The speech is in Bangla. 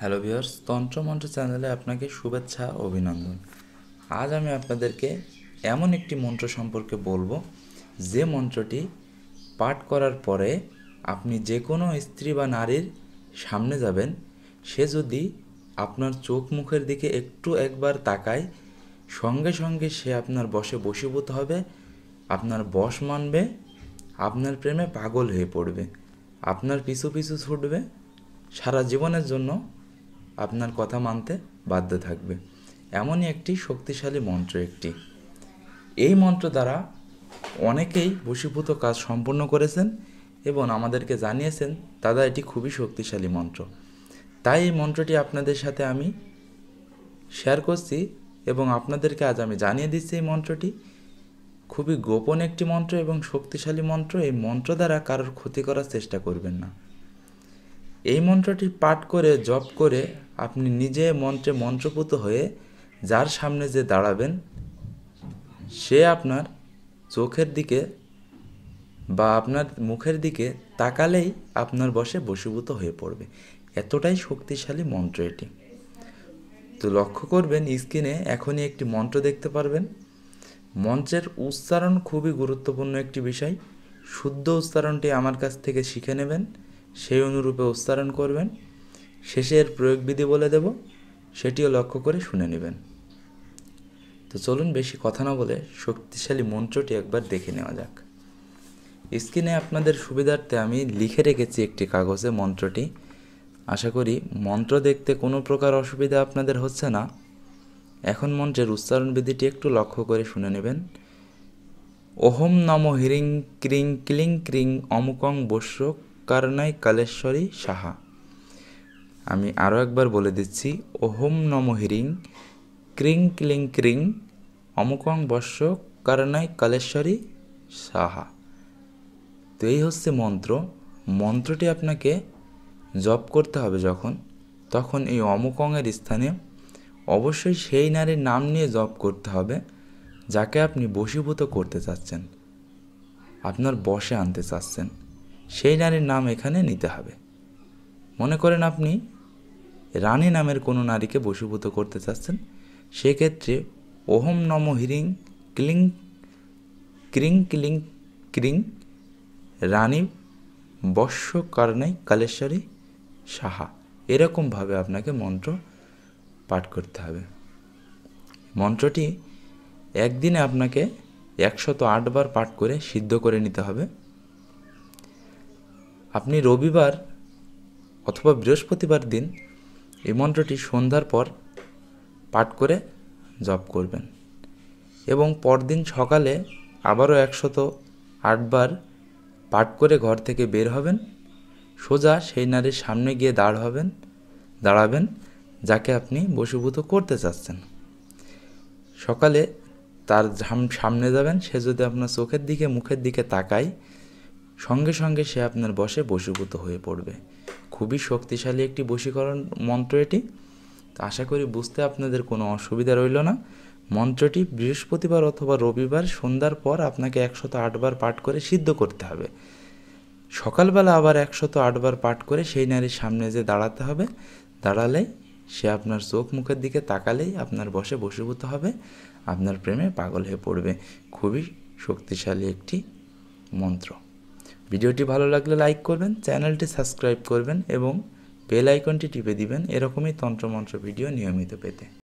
হ্যালো ভিওর্স তন্ত্রমন্ত্র চ্যানেলে আপনাকে শুভেচ্ছা অভিনন্দন আজ আমি আপনাদেরকে এমন একটি মন্ত্র সম্পর্কে বলবো যে মন্ত্রটি পাঠ করার পরে আপনি যে কোনো স্ত্রী বা নারীর সামনে যাবেন সে যদি আপনার চোখ মুখের দিকে একটু একবার তাকায় সঙ্গে সঙ্গে সে আপনার বসে বসীভূত হবে আপনার বশ মানবে আপনার প্রেমে পাগল হয়ে পড়বে আপনার পিছু পিছু ছুটবে সারা জীবনের জন্য আপনার কথা মানতে বাধ্য থাকবে এমনই একটি শক্তিশালী মন্ত্র একটি এই মন্ত্র দ্বারা অনেকেই বশীভূত কাজ সম্পন্ন করেছেন এবং আমাদেরকে জানিয়েছেন দাদা এটি খুবই শক্তিশালী মন্ত্র তাই এই মন্ত্রটি আপনাদের সাথে আমি শেয়ার করছি এবং আপনাদেরকে আজ আমি জানিয়ে দিচ্ছি এই মন্ত্রটি খুবই গোপন একটি মন্ত্র এবং শক্তিশালী মন্ত্র এই মন্ত্র দ্বারা কারোর ক্ষতি করার চেষ্টা করবেন না এই মন্ত্রটি পাঠ করে জপ করে আপনি নিজে মন্ত্রে মন্ত্রপুত হয়ে যার সামনে যে দাঁড়াবেন সে আপনার চোখের দিকে বা আপনার মুখের দিকে তাকালেই আপনার বসে বশীভূত হয়ে পড়বে এতটাই শক্তিশালী মন্ত্র এটি তো লক্ষ্য করবেন স্ক্রিনে এখনই একটি মন্ত্র দেখতে পারবেন মন্ত্রের উচ্চারণ খুবই গুরুত্বপূর্ণ একটি বিষয় শুদ্ধ উচ্চারণটি আমার কাছ থেকে শিখে নেবেন সেই অনুরূপে উচ্চারণ করবেন শেষের প্রয়োগবিধি বলে দেব সেটিও লক্ষ্য করে শুনে নেবেন তো চলুন বেশি কথা না বলে শক্তিশালী মঞ্চটি একবার দেখে নেওয়া যাক স্ক্রিনে আপনাদের সুবিধার্থে আমি লিখে রেখেছি একটি কাগজে মন্ত্রটি আশা করি মন্ত্র দেখতে কোনো প্রকার অসুবিধা আপনাদের হচ্ছে না এখন মন্ত্রের উচ্চারণবিধিটি একটু লক্ষ্য করে শুনে নেবেন ওহম নম হিরিং ক্রিং ক্লিং ক্রিং অমুকং বস্য কারণাই কালেশ্বরী সাহা আমি আরও একবার বলে দিচ্ছি ওহম নম হিরিং ক্রিং ক্লিং ক্রিং অমুকং বর্ষ কারণাই কালেশ্বরী সাহা তো এই হচ্ছে মন্ত্র মন্ত্রটি আপনাকে জপ করতে হবে যখন তখন এই অমুকংয়ের স্থানে অবশ্যই সেই নারীর নাম নিয়ে জপ করতে হবে যাকে আপনি বশীভূত করতে চাচ্ছেন আপনার বশে আনতে চাচ্ছেন সেই নারীর নাম এখানে নিতে হবে মনে করেন আপনি রানী নামের কোনো নারীকে বশীভূত করতে চাচ্ছেন সেক্ষেত্রে ওহম নম হিরিং ক্লিং ক্রিং ক্লিং ক্রিং রানী বর্ষ কারণে কালেশ্বরী সাহা এরকমভাবে আপনাকে মন্ত্র পাঠ করতে হবে মন্ত্রটি একদিনে আপনাকে একশত আটবার পাঠ করে সিদ্ধ করে নিতে হবে আপনি রবিবার অথবা বৃহস্পতিবার দিন এই মন্ত্রটি সন্ধ্যার পর পাঠ করে জপ করবেন এবং পরদিন সকালে আবারও একশত আটবার পাঠ করে ঘর থেকে বের হবেন সোজা সেই নারীর সামনে গিয়ে দাঁড় হবেন দাঁড়াবেন যাকে আপনি বশীভূত করতে চাচ্ছেন সকালে তার সামনে যাবেন সে যদি আপনার চোখের দিকে মুখের দিকে তাকায় সঙ্গে সঙ্গে সে আপনার বসে বশীভূত হয়ে পড়বে খুবই শক্তিশালী একটি বশীকরণ মন্ত্র এটি তো আশা করি বুঝতে আপনাদের কোনো অসুবিধা রইল না মন্ত্রটি বৃহস্পতিবার অথবা রবিবার সন্ধ্যার পর আপনাকে একশত আটবার পাঠ করে সিদ্ধ করতে হবে সকালবেলা আবার একশত আটবার পাঠ করে সেই নারীর সামনে যে দাঁড়াতে হবে দাঁড়ালেই সে আপনার চোখ মুখের দিকে তাকালেই আপনার বসে বসীভূত হবে আপনার প্রেমে পাগল হয়ে পড়বে খুবই শক্তিশালী একটি মন্ত্র ভিডিওটি ভালো লাগলে লাইক করবেন চ্যানেলটি সাবস্ক্রাইব করবেন এবং বেল আইকনটি টিপে দিবেন এরকমই তন্ত্রমন্ত্র ভিডিও নিয়মিত পেতে